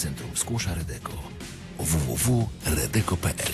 Centrum Skłusza Redeko www.redeko.pl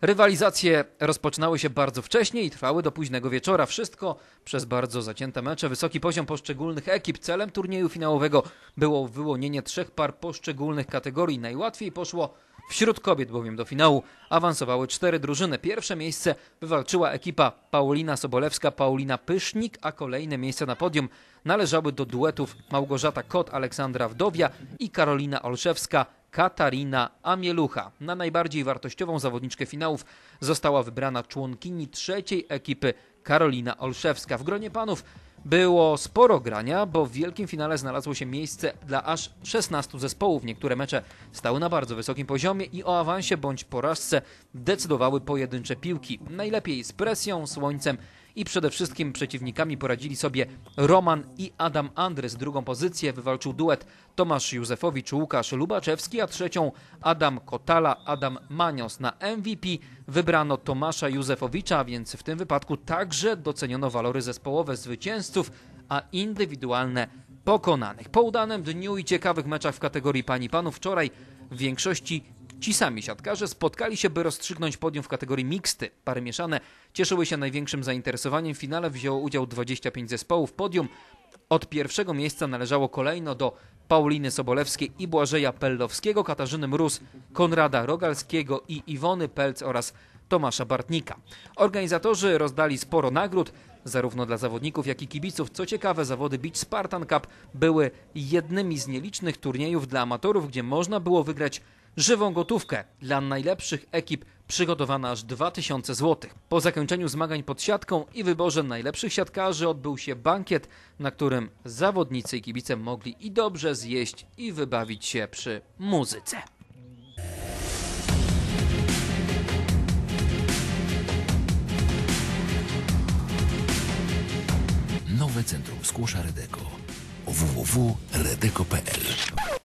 Rywalizacje rozpoczynały się bardzo wcześnie i trwały do późnego wieczora. Wszystko przez bardzo zacięte mecze. Wysoki poziom poszczególnych ekip. Celem turnieju finałowego było wyłonienie trzech par poszczególnych kategorii. Najłatwiej poszło Wśród kobiet bowiem do finału awansowały cztery drużyny. Pierwsze miejsce wywalczyła ekipa Paulina Sobolewska, Paulina Pysznik, a kolejne miejsca na podium należały do duetów Małgorzata Kot, Aleksandra Wdowia i Karolina Olszewska, Katarina Amielucha. Na najbardziej wartościową zawodniczkę finałów została wybrana członkini trzeciej ekipy Karolina Olszewska. W gronie panów było sporo grania, bo w wielkim finale znalazło się miejsce dla aż 16 zespołów. Niektóre mecze stały na bardzo wysokim poziomie i o awansie bądź porażce decydowały pojedyncze piłki. Najlepiej z presją, słońcem i przede wszystkim przeciwnikami poradzili sobie Roman i Adam Andrys. Drugą pozycję wywalczył duet Tomasz Józefowicz, Łukasz Lubaczewski, a trzecią Adam Kotala, Adam Manios. Na MVP wybrano Tomasza Józefowicza, więc w tym wypadku także doceniono walory zespołowe zwycięzców, a indywidualne pokonanych. Po udanym dniu i ciekawych meczach w kategorii pani panów wczoraj w większości Ci sami siatkarze spotkali się, by rozstrzygnąć podium w kategorii mixty. Pary mieszane cieszyły się największym zainteresowaniem. W finale wzięło udział 25 zespołów. Podium od pierwszego miejsca należało kolejno do Pauliny Sobolewskiej i Błażeja Pellowskiego, Katarzyny Mróz, Konrada Rogalskiego i Iwony Pelc oraz Tomasza Bartnika. Organizatorzy rozdali sporo nagród, zarówno dla zawodników, jak i kibiców. Co ciekawe, zawody Beach Spartan Cup były jednymi z nielicznych turniejów dla amatorów, gdzie można było wygrać żywą gotówkę. Dla najlepszych ekip przygotowano aż 2000 zł. Po zakończeniu zmagań pod siatką i wyborze najlepszych siatkarzy odbył się bankiet, na którym zawodnicy i kibice mogli i dobrze zjeść i wybawić się przy muzyce. Nowe Centrum Skłosza Redeko www.redeko.pl